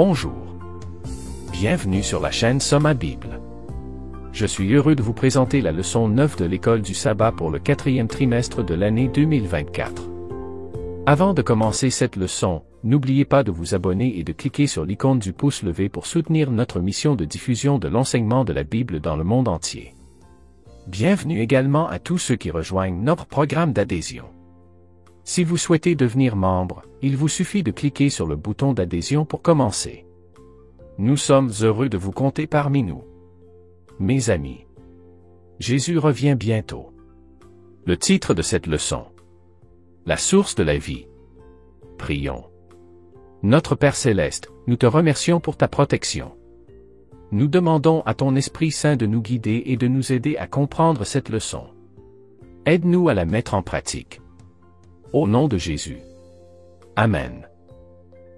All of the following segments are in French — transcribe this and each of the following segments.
Bonjour. Bienvenue sur la chaîne Soma Bible. Je suis heureux de vous présenter la leçon 9 de l'école du sabbat pour le quatrième trimestre de l'année 2024. Avant de commencer cette leçon, n'oubliez pas de vous abonner et de cliquer sur l'icône du pouce levé pour soutenir notre mission de diffusion de l'enseignement de la Bible dans le monde entier. Bienvenue également à tous ceux qui rejoignent notre programme d'adhésion. Si vous souhaitez devenir membre, il vous suffit de cliquer sur le bouton d'adhésion pour commencer. Nous sommes heureux de vous compter parmi nous. Mes amis. Jésus revient bientôt. Le titre de cette leçon. La source de la vie. Prions. Notre Père céleste, nous te remercions pour ta protection. Nous demandons à ton Esprit Saint de nous guider et de nous aider à comprendre cette leçon. Aide-nous à la mettre en pratique. Au nom de Jésus. Amen.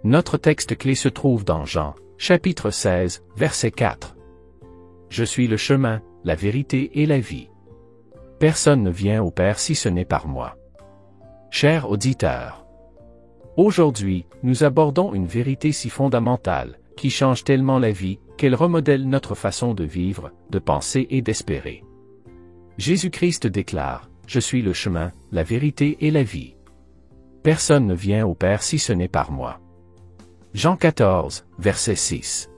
Notre texte clé se trouve dans Jean, chapitre 16, verset 4. Je suis le chemin, la vérité et la vie. Personne ne vient au Père si ce n'est par moi. Chers auditeurs, aujourd'hui, nous abordons une vérité si fondamentale, qui change tellement la vie, qu'elle remodèle notre façon de vivre, de penser et d'espérer. Jésus-Christ déclare, Je suis le chemin, la vérité et la vie. Personne ne vient au Père si ce n'est par moi. Jean 14, verset 6.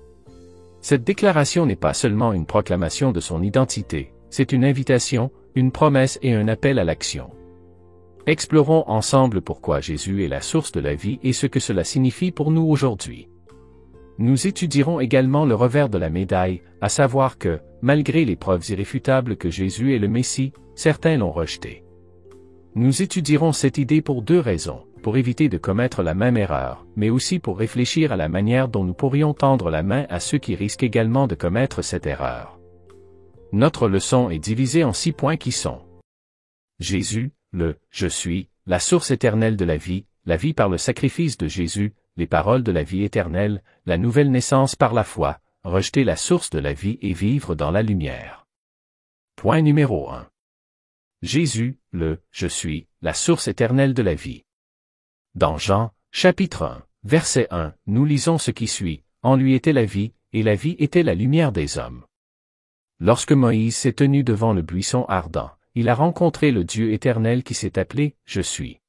Cette déclaration n'est pas seulement une proclamation de son identité, c'est une invitation, une promesse et un appel à l'action. Explorons ensemble pourquoi Jésus est la source de la vie et ce que cela signifie pour nous aujourd'hui. Nous étudierons également le revers de la médaille, à savoir que, malgré les preuves irréfutables que Jésus est le Messie, certains l'ont rejeté. Nous étudierons cette idée pour deux raisons, pour éviter de commettre la même erreur, mais aussi pour réfléchir à la manière dont nous pourrions tendre la main à ceux qui risquent également de commettre cette erreur. Notre leçon est divisée en six points qui sont Jésus, le Je suis, la source éternelle de la vie, la vie par le sacrifice de Jésus, les paroles de la vie éternelle, la nouvelle naissance par la foi, rejeter la source de la vie et vivre dans la lumière. Point numéro 1. Jésus, le Je suis, la source éternelle de la vie. Dans Jean, chapitre 1, verset 1, nous lisons ce qui suit, En lui était la vie, et la vie était la lumière des hommes. Lorsque Moïse s'est tenu devant le buisson ardent, il a rencontré le Dieu éternel qui s'est appelé Je suis.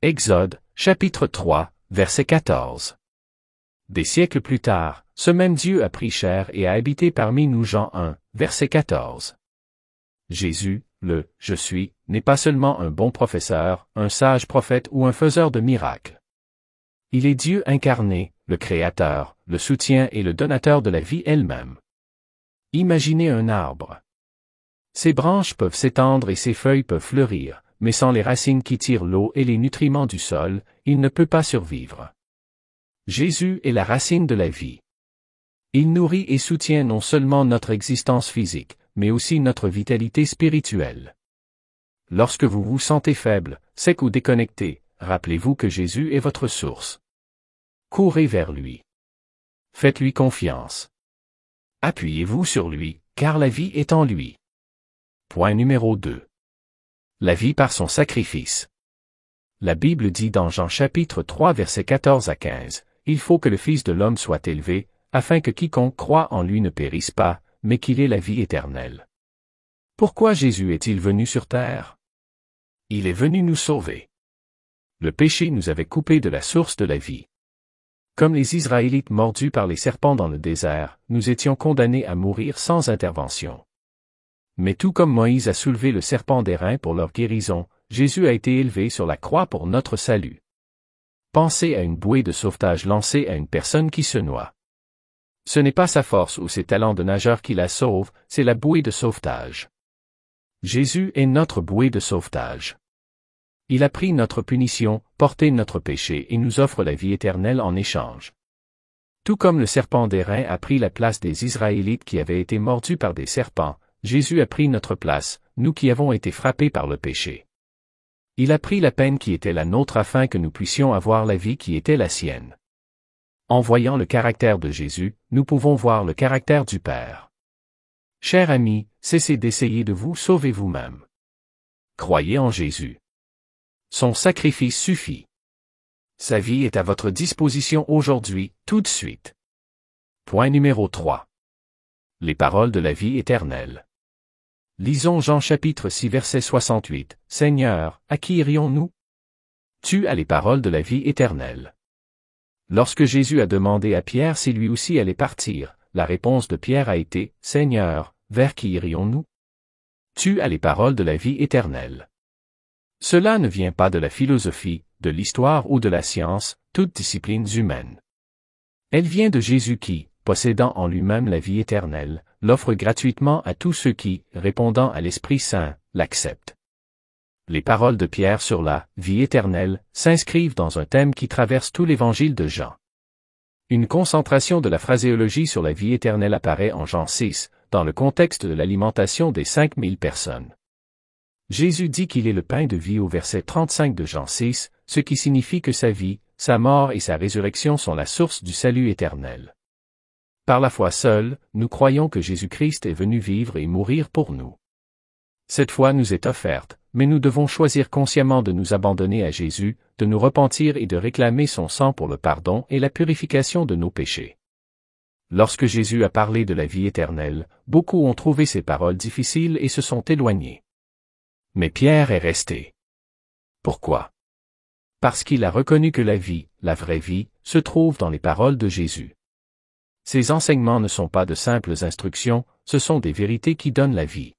Exode, chapitre 3, verset 14. Des siècles plus tard, ce même Dieu a pris chair et a habité parmi nous Jean 1, verset 14. Jésus, le Je suis n'est pas seulement un bon professeur, un sage prophète ou un faiseur de miracles. Il est Dieu incarné, le Créateur, le soutien et le donateur de la vie elle-même. Imaginez un arbre. Ses branches peuvent s'étendre et ses feuilles peuvent fleurir, mais sans les racines qui tirent l'eau et les nutriments du sol, il ne peut pas survivre. Jésus est la racine de la vie. Il nourrit et soutient non seulement notre existence physique, mais aussi notre vitalité spirituelle. Lorsque vous vous sentez faible, sec ou déconnecté, rappelez-vous que Jésus est votre source. Courez vers lui. Faites-lui confiance. Appuyez-vous sur lui, car la vie est en lui. Point numéro 2. La vie par son sacrifice. La Bible dit dans Jean chapitre 3 versets 14 à 15, Il faut que le Fils de l'homme soit élevé, afin que quiconque croit en lui ne périsse pas, mais qu'il est la vie éternelle. Pourquoi Jésus est-il venu sur terre Il est venu nous sauver. Le péché nous avait coupés de la source de la vie. Comme les Israélites mordus par les serpents dans le désert, nous étions condamnés à mourir sans intervention. Mais tout comme Moïse a soulevé le serpent reins pour leur guérison, Jésus a été élevé sur la croix pour notre salut. Pensez à une bouée de sauvetage lancée à une personne qui se noie. Ce n'est pas sa force ou ses talents de nageur qui la sauve, c'est la bouée de sauvetage. Jésus est notre bouée de sauvetage. Il a pris notre punition, porté notre péché et nous offre la vie éternelle en échange. Tout comme le serpent reins a pris la place des Israélites qui avaient été mordus par des serpents, Jésus a pris notre place, nous qui avons été frappés par le péché. Il a pris la peine qui était la nôtre afin que nous puissions avoir la vie qui était la sienne en voyant le caractère de Jésus, nous pouvons voir le caractère du Père. Cher ami, cessez d'essayer de vous sauver vous-même. Croyez en Jésus. Son sacrifice suffit. Sa vie est à votre disposition aujourd'hui, tout de suite. Point numéro 3. Les paroles de la vie éternelle. Lisons Jean chapitre 6 verset 68. Seigneur, à qui irions-nous Tu as les paroles de la vie éternelle. Lorsque Jésus a demandé à Pierre si lui aussi allait partir, la réponse de Pierre a été, Seigneur, vers qui irions-nous Tu as les paroles de la vie éternelle. Cela ne vient pas de la philosophie, de l'histoire ou de la science, toutes disciplines humaines. Elle vient de Jésus qui, possédant en lui-même la vie éternelle, l'offre gratuitement à tous ceux qui, répondant à l'Esprit Saint, l'acceptent les paroles de Pierre sur la vie éternelle s'inscrivent dans un thème qui traverse tout l'évangile de Jean. Une concentration de la phraséologie sur la vie éternelle apparaît en Jean 6, dans le contexte de l'alimentation des mille personnes. Jésus dit qu'il est le pain de vie au verset 35 de Jean 6, ce qui signifie que sa vie, sa mort et sa résurrection sont la source du salut éternel. Par la foi seule, nous croyons que Jésus-Christ est venu vivre et mourir pour nous. Cette foi nous est offerte, mais nous devons choisir consciemment de nous abandonner à Jésus, de nous repentir et de réclamer son sang pour le pardon et la purification de nos péchés. Lorsque Jésus a parlé de la vie éternelle, beaucoup ont trouvé ces paroles difficiles et se sont éloignés. Mais Pierre est resté. Pourquoi Parce qu'il a reconnu que la vie, la vraie vie, se trouve dans les paroles de Jésus. Ces enseignements ne sont pas de simples instructions, ce sont des vérités qui donnent la vie.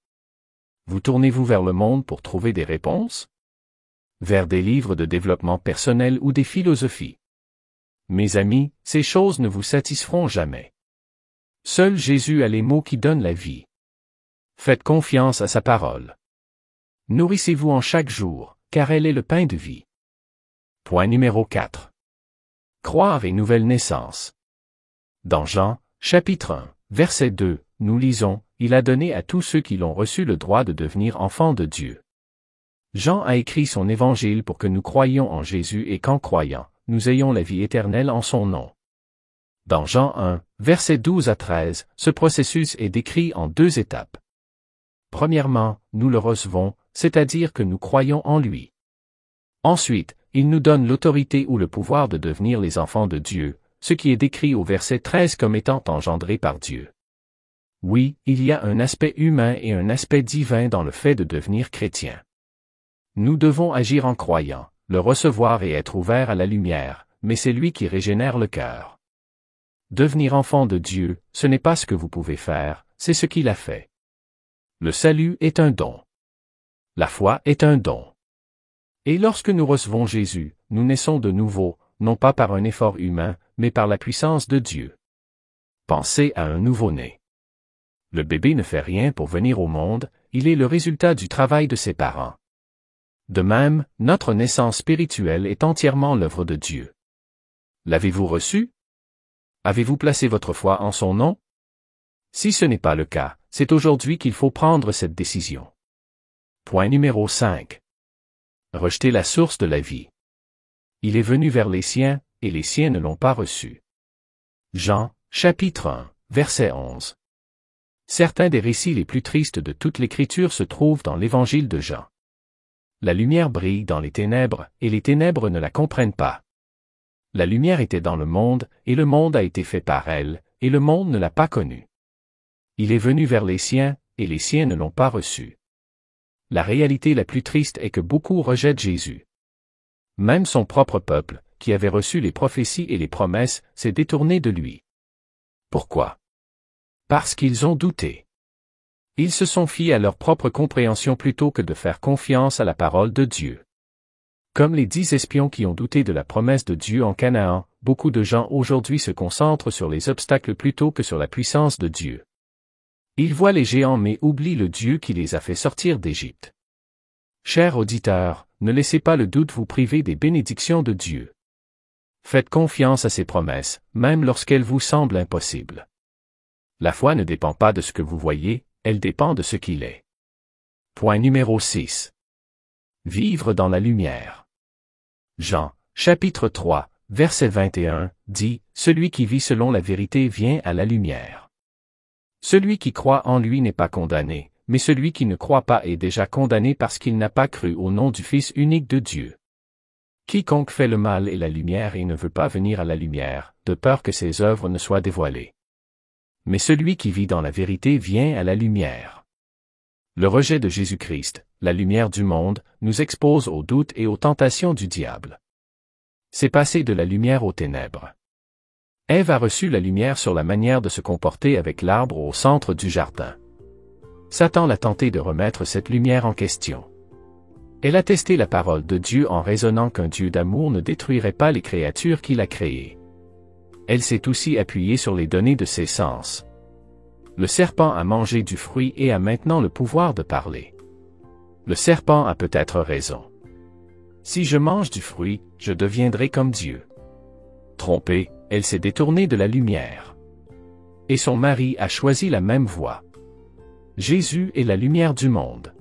Vous tournez-vous vers le monde pour trouver des réponses Vers des livres de développement personnel ou des philosophies Mes amis, ces choses ne vous satisferont jamais. Seul Jésus a les mots qui donnent la vie. Faites confiance à sa parole. Nourrissez-vous en chaque jour, car elle est le pain de vie. Point numéro 4. Croire et nouvelle naissance. Dans Jean, chapitre 1, verset 2, nous lisons, Il a donné à tous ceux qui l'ont reçu le droit de devenir enfants de Dieu. Jean a écrit son évangile pour que nous croyions en Jésus et qu'en croyant, nous ayons la vie éternelle en son nom. Dans Jean 1, versets 12 à 13, ce processus est décrit en deux étapes. Premièrement, nous le recevons, c'est-à-dire que nous croyons en lui. Ensuite, il nous donne l'autorité ou le pouvoir de devenir les enfants de Dieu, ce qui est décrit au verset 13 comme étant engendré par Dieu. Oui, il y a un aspect humain et un aspect divin dans le fait de devenir chrétien. Nous devons agir en croyant, le recevoir et être ouvert à la lumière, mais c'est lui qui régénère le cœur. Devenir enfant de Dieu, ce n'est pas ce que vous pouvez faire, c'est ce qu'il a fait. Le salut est un don. La foi est un don. Et lorsque nous recevons Jésus, nous naissons de nouveau, non pas par un effort humain, mais par la puissance de Dieu. Pensez à un nouveau-né le bébé ne fait rien pour venir au monde, il est le résultat du travail de ses parents. De même, notre naissance spirituelle est entièrement l'œuvre de Dieu. L'avez-vous reçu Avez-vous placé votre foi en son nom Si ce n'est pas le cas, c'est aujourd'hui qu'il faut prendre cette décision. Point numéro 5. Rejeter la source de la vie. Il est venu vers les siens, et les siens ne l'ont pas reçu. Jean, chapitre 1, verset 11. Certains des récits les plus tristes de toute l'Écriture se trouvent dans l'Évangile de Jean. La lumière brille dans les ténèbres, et les ténèbres ne la comprennent pas. La lumière était dans le monde, et le monde a été fait par elle, et le monde ne l'a pas connue. Il est venu vers les siens, et les siens ne l'ont pas reçu. La réalité la plus triste est que beaucoup rejettent Jésus. Même son propre peuple, qui avait reçu les prophéties et les promesses, s'est détourné de lui. Pourquoi parce qu'ils ont douté. Ils se sont fiés à leur propre compréhension plutôt que de faire confiance à la parole de Dieu. Comme les dix espions qui ont douté de la promesse de Dieu en Canaan, beaucoup de gens aujourd'hui se concentrent sur les obstacles plutôt que sur la puissance de Dieu. Ils voient les géants mais oublient le Dieu qui les a fait sortir d'Égypte. Chers auditeurs, ne laissez pas le doute vous priver des bénédictions de Dieu. Faites confiance à ses promesses, même lorsqu'elles vous semblent impossibles. La foi ne dépend pas de ce que vous voyez, elle dépend de ce qu'il est. Point numéro 6. Vivre dans la lumière. Jean, chapitre 3, verset 21, dit, Celui qui vit selon la vérité vient à la lumière. Celui qui croit en lui n'est pas condamné, mais celui qui ne croit pas est déjà condamné parce qu'il n'a pas cru au nom du Fils unique de Dieu. Quiconque fait le mal est la lumière et ne veut pas venir à la lumière, de peur que ses œuvres ne soient dévoilées mais celui qui vit dans la vérité vient à la lumière. Le rejet de Jésus-Christ, la lumière du monde, nous expose aux doutes et aux tentations du diable. C'est passer de la lumière aux ténèbres. Ève a reçu la lumière sur la manière de se comporter avec l'arbre au centre du jardin. Satan l'a tenté de remettre cette lumière en question. Elle a testé la parole de Dieu en raisonnant qu'un Dieu d'amour ne détruirait pas les créatures qu'il a créées elle s'est aussi appuyée sur les données de ses sens. Le serpent a mangé du fruit et a maintenant le pouvoir de parler. Le serpent a peut-être raison. Si je mange du fruit, je deviendrai comme Dieu. Trompée, elle s'est détournée de la lumière. Et son mari a choisi la même voie. Jésus est la lumière du monde.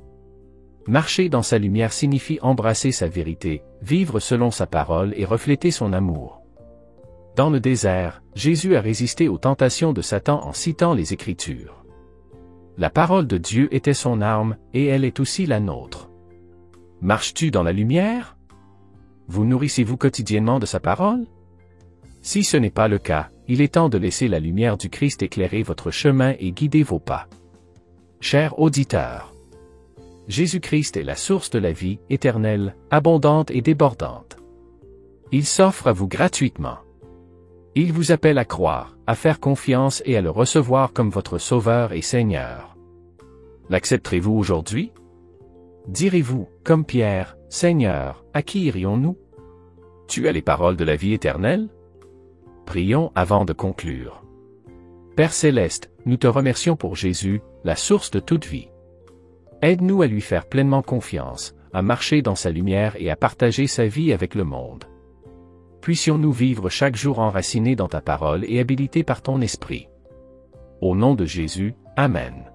Marcher dans sa lumière signifie embrasser sa vérité, vivre selon sa parole et refléter son amour. Dans le désert, Jésus a résisté aux tentations de Satan en citant les Écritures. La parole de Dieu était son arme, et elle est aussi la nôtre. Marches-tu dans la lumière Vous nourrissez-vous quotidiennement de sa parole Si ce n'est pas le cas, il est temps de laisser la lumière du Christ éclairer votre chemin et guider vos pas. Chers auditeurs, Jésus-Christ est la source de la vie éternelle, abondante et débordante. Il s'offre à vous gratuitement. Il vous appelle à croire, à faire confiance et à le recevoir comme votre Sauveur et Seigneur. L'accepterez-vous aujourd'hui Direz-vous, comme Pierre, Seigneur, à qui irions-nous Tu as les paroles de la vie éternelle Prions avant de conclure. Père céleste, nous te remercions pour Jésus, la source de toute vie. Aide-nous à lui faire pleinement confiance, à marcher dans sa lumière et à partager sa vie avec le monde puissions-nous vivre chaque jour enracinés dans ta parole et habilités par ton esprit. Au nom de Jésus, Amen.